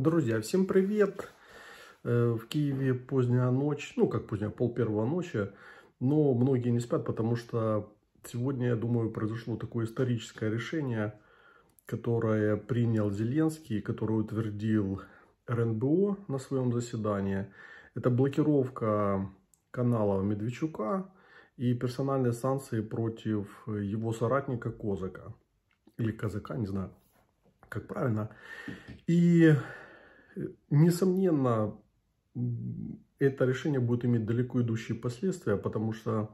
Друзья, всем привет! Э, в Киеве поздняя ночь, ну как поздняя, пол первого ночи, но многие не спят, потому что сегодня, я думаю, произошло такое историческое решение, которое принял Зеленский, которое утвердил РНБО на своем заседании. Это блокировка канала Медведчука и персональные санкции против его соратника Козака. Или Казака, не знаю, как правильно. И Э, несомненно, это решение будет иметь далеко идущие последствия, потому что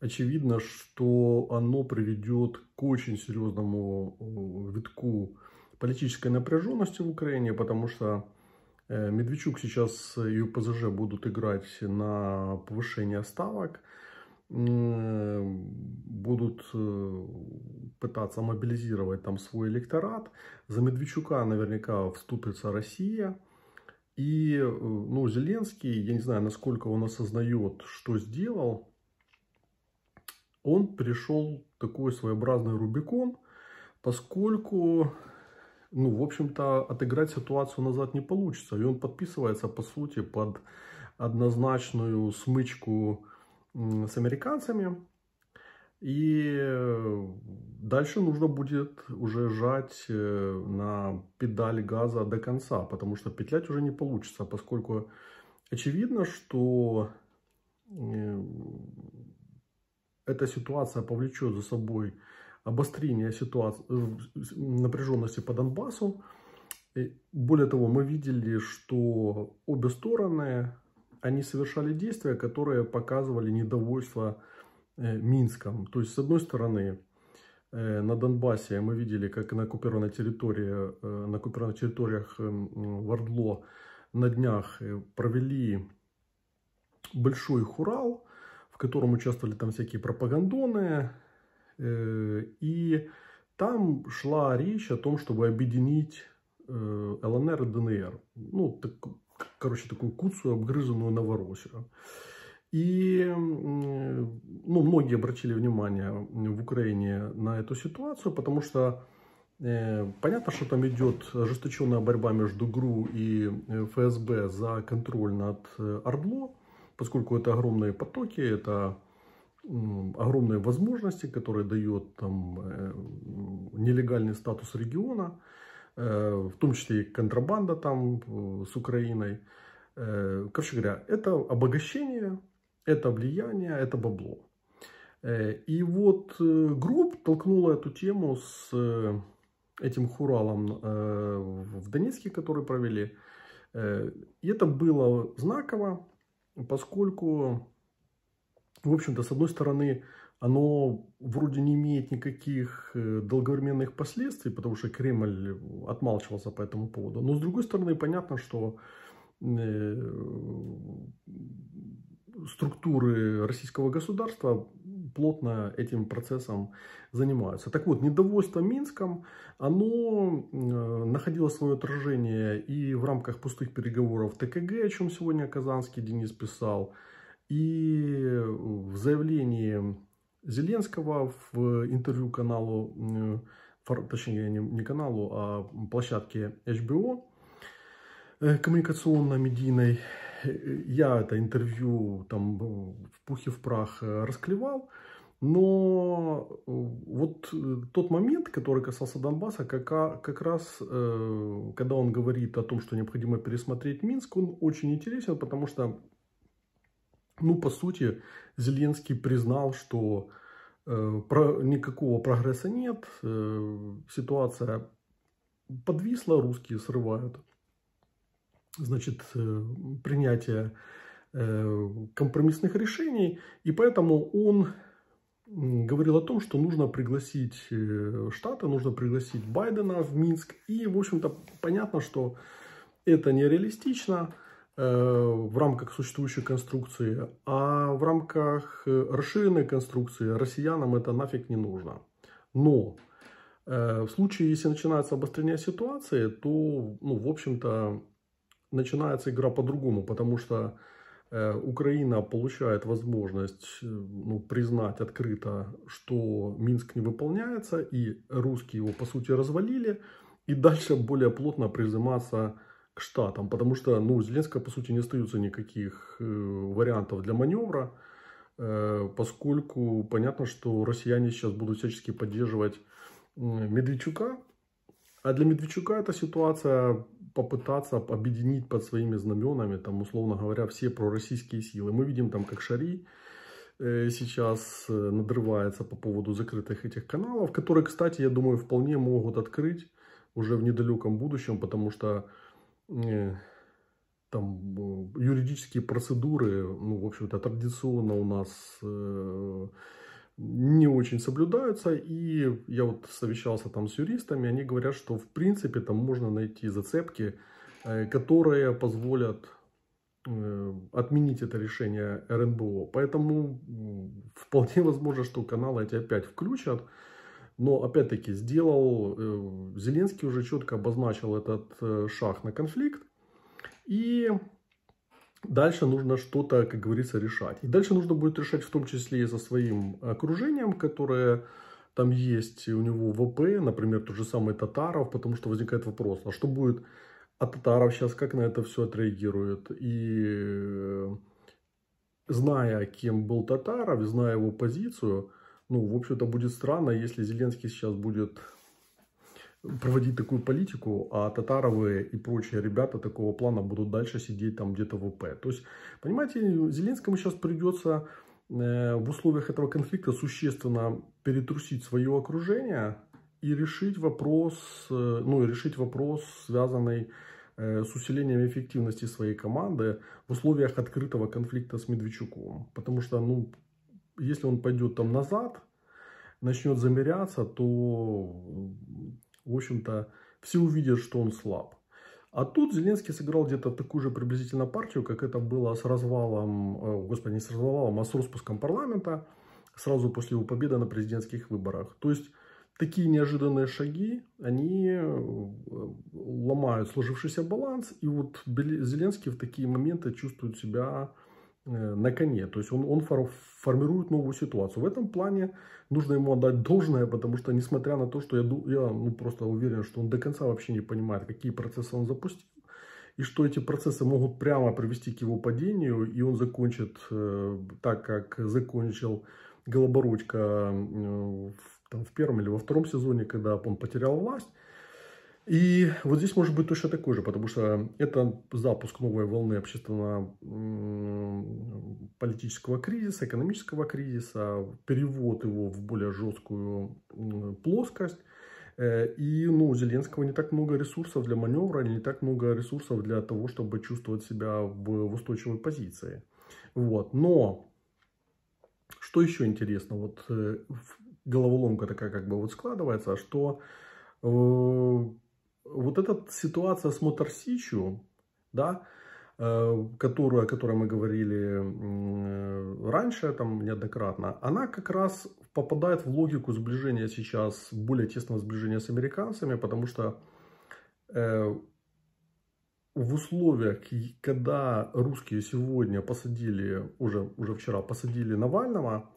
очевидно, что оно приведет к очень серьезному э, витку политической напряженности в Украине, потому что э, Медведчук сейчас и ПЗЖ будут играть на повышение ставок – будут э, пытаться мобилизировать там свой электорат. За Медведчука наверняка вступится Россия. И э, ну, Зеленский, я не знаю, насколько он осознает, что сделал, он пришел такой своеобразный Рубикон, поскольку, ну, в общем-то, отыграть ситуацию назад не получится. И он подписывается, по сути, под однозначную смычку с американцами. И э, дальше нужно будет уже жать э, на педаль газа до конца, потому что петлять уже не получится, поскольку очевидно, что э, эта ситуация повлечет за собой обострение ситуации, напряженности по Донбассу. Более того, мы видели, что обе стороны они совершали действия, которые показывали недовольство э, Минском. То есть, с одной стороны, э, на Донбассе мы видели, как на оккупированной территории, э, на оккупированных территориях Вардло на днях провели большой хурал, в котором участвовали там всякие пропагандоны. И там шла речь о том, чтобы объединить ЛНР и ДНР. Ну, так, короче, такую куцую, обгрызанную Новороссию. И ну, многие обратили внимание в Украине на эту ситуацию, потому что э, понятно, что там идет ожесточенная борьба между ГРУ и э, ФСБ за контроль над э, Ордло, поскольку это огромные потоки, это огромные возможности, которые дает там, э, нелегальный статус региона. Э, в том числе и контрабанда там э, с Украиной. Э, короче говоря, это обогащение, это влияние, это бабло. И вот групп толкнула эту тему с этим хуралом в Донецке, который провели. И это было знаково, поскольку, в общем-то, с одной стороны, оно вроде не имеет никаких э, долговременных последствий, потому что Кремль э, отмалчивался по этому поводу. Но с другой стороны, понятно, что э, структуры российского государства плотно этим процессом занимаются. Так вот, недовольство Минском, оно находило свое отражение и в рамках пустых переговоров ТКГ, о чем сегодня Казанский Денис писал, и в заявлении Зеленского в интервью каналу, э, точнее не, не каналу, а площадке HBO э, коммуникационно-медийной. Э, я это интервью там в пухе в прах расклевал. Но вот тот момент, который касался Донбасса, как, как раз, когда он говорит о том, что необходимо пересмотреть Минск, он очень интересен, потому что ну, по сути, Зеленский признал, что э, про, никакого прогресса нет, э, ситуация подвисла, русские срывают. Значит, э, принятие э, компромиссных решений, и поэтому он говорил о том, что нужно пригласить э, Штаты, нужно пригласить Байдена в Минск. И, в общем-то, понятно, что это нереалистично. Э, в рамках существующей конструкции, а в рамках э, расширенной конструкции россиянам это нафиг не нужно. Но э, в случае, если начинается обострение ситуации, то, ну, в общем-то, начинается игра по-другому, потому что Украина получает возможность ну, признать открыто, что Минск не выполняется, и русские его, по сути, развалили, и дальше более плотно призыматься к Штатам, потому что ну, у Зеленского, по сути, не остаются никаких э, вариантов для маневра, э, поскольку понятно, что россияне сейчас будут всячески поддерживать э, Медведчука, а для Медведчука эта ситуация попытаться объединить под своими знаменами, там, условно говоря, все пророссийские силы. Мы видим там, как Шари э, сейчас э, надрывается по поводу закрытых этих каналов, которые, кстати, я думаю, вполне могут открыть уже в недалеком будущем, потому что Э, там, э, юридические процедуры, ну, в общем-то, традиционно у нас э, не очень соблюдаются. И я вот совещался там с юристами, они говорят, что, в принципе, там можно найти зацепки, э, которые позволят э, отменить это решение РНБО. Поэтому вполне возможно, что каналы эти опять включат. Но опять-таки сделал, э, Зеленский уже четко обозначил этот э, шаг на конфликт. И дальше нужно что-то, как говорится, решать. И дальше нужно будет решать в том числе и со своим окружением, которое там есть у него ВП, например, тот же самый Татаров, потому что возникает вопрос, а что будет, от Татаров сейчас как на это все отреагирует? И э, зная, кем был Татаров, зная его позицию – ну, в общем-то, будет странно, если Зеленский сейчас будет проводить такую политику, а татаровые и прочие ребята такого плана будут дальше сидеть там где-то в ОП. То есть, понимаете, Зеленскому сейчас придется э, в условиях этого конфликта существенно перетрусить свое окружение и решить вопрос, э, ну и решить вопрос, связанный э, с усилением эффективности своей команды в условиях открытого конфликта с Медведчуком. Потому что, ну, если он пойдет там назад, начнет замеряться, то, в общем-то, все увидят, что он слаб. А тут Зеленский сыграл где-то такую же приблизительно партию, как это было с развалом, о, э, господи, не с развалом, а с распуском парламента сразу после его победы на президентских выборах. То есть такие неожиданные шаги, они э, ломают сложившийся баланс, и вот Зеленский в такие моменты чувствует себя Э, на коне. То есть он, он формирует новую ситуацию. В этом плане нужно ему отдать должное, потому что, несмотря на то, что я, я ну, просто уверен, что он до конца вообще не понимает, какие процессы он запустил, и что эти процессы могут прямо привести к его падению, и он закончит э, так, как закончил Голобородько э, в, там, в первом или во втором сезоне, когда он потерял власть, и вот здесь может быть точно такой же, потому что это запуск новой волны общественно-политического кризиса, экономического кризиса, перевод его в более жесткую плоскость. Э, и ну, у Зеленского не так много ресурсов для маневра, не так много ресурсов для того, чтобы чувствовать себя в, в устойчивой позиции. Вот. Но что еще интересно, вот э, головоломка такая как бы вот складывается, что э, вот эта ситуация с Моторсичью, да, э, которую, о которой мы говорили э, раньше, там неоднократно, она как раз попадает в логику сближения сейчас, более тесного сближения с американцами, потому что э, в условиях, когда русские сегодня посадили, уже, уже вчера посадили Навального,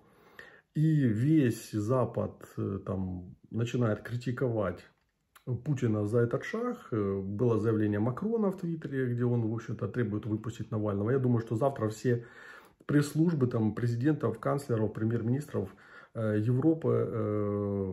и весь Запад там начинает критиковать Путина за этот шаг. Э, было заявление Макрона в Твиттере, где он, в общем-то, требует выпустить Навального. Я думаю, что завтра все пресс-службы там, президентов, канцлеров, премьер-министров э, Европы э,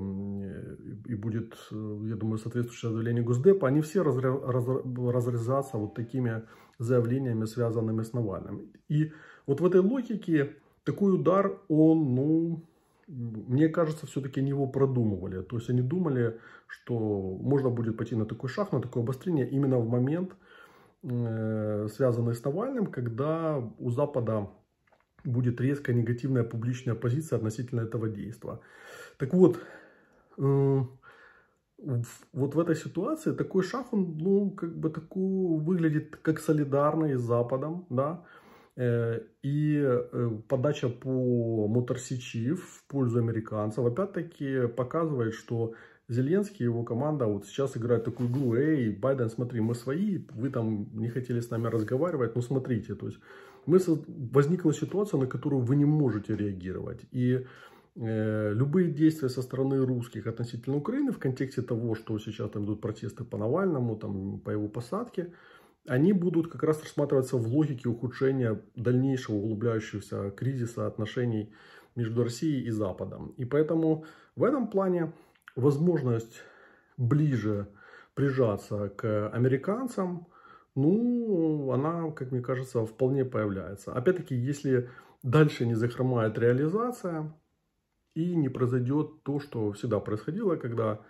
и будет, я думаю, соответствующее заявление Госдепа, они все разрезаться вот такими заявлениями, связанными с Навальным. И вот в этой логике такой удар, он, ну, мне кажется, все-таки они его продумывали. То есть они думали, что можно будет пойти на такой шаг, на такое обострение именно в момент, э, связанный с Навальным, когда у Запада будет резкая негативная публичная позиция относительно этого действия. Так вот, э, вот в этой ситуации такой шаг, он, ну, как бы такой выглядит как солидарный с Западом, да, Э, и э, подача по моторсечи в пользу американцев опять-таки показывает, что Зеленский и его команда вот сейчас играют такую игру, эй, Байден, смотри, мы свои, вы там не хотели с нами разговаривать, ну смотрите, то есть мы, возникла ситуация, на которую вы не можете реагировать. И э, любые действия со стороны русских относительно Украины в контексте того, что сейчас там идут протесты по Навальному, там, по его посадке, они будут как раз рассматриваться в логике ухудшения дальнейшего углубляющегося кризиса отношений между Россией и Западом. И поэтому в этом плане возможность ближе прижаться к американцам, ну, она, как мне кажется, вполне появляется. Опять-таки, если дальше не захромает реализация и не произойдет то, что всегда происходило, когда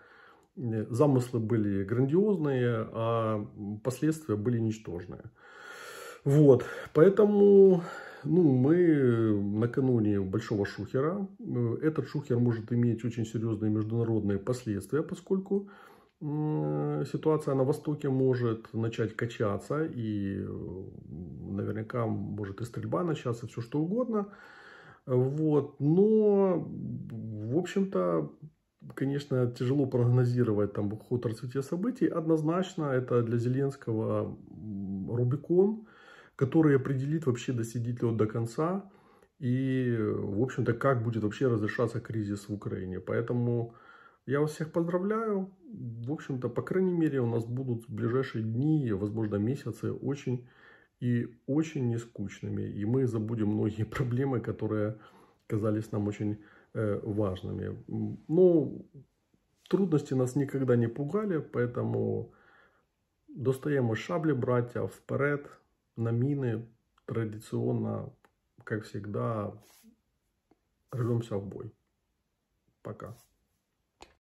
Э, замыслы были грандиозные, а последствия были ничтожные. Вот, поэтому ну, мы накануне большого шухера. Э, этот шухер может иметь очень серьезные международные последствия, поскольку ситуация на Востоке может начать качаться, и э, наверняка может и стрельба начаться, все что угодно. Вот. Но, в общем-то, конечно, тяжело прогнозировать там ход развития событий. Однозначно это для Зеленского Рубикон, который определит вообще, досидит ли он до конца и, в общем-то, как будет вообще разрешаться кризис в Украине. Поэтому я вас всех поздравляю. В общем-то, по крайней мере, у нас будут в ближайшие дни, возможно, месяцы очень и очень нескучными. И мы забудем многие проблемы, которые казались нам очень Э, важными. Ну, трудности нас никогда не пугали, поэтому достаем шабли, братья, вперед, на мины. традиционно, как всегда, рвемся в бой. Пока.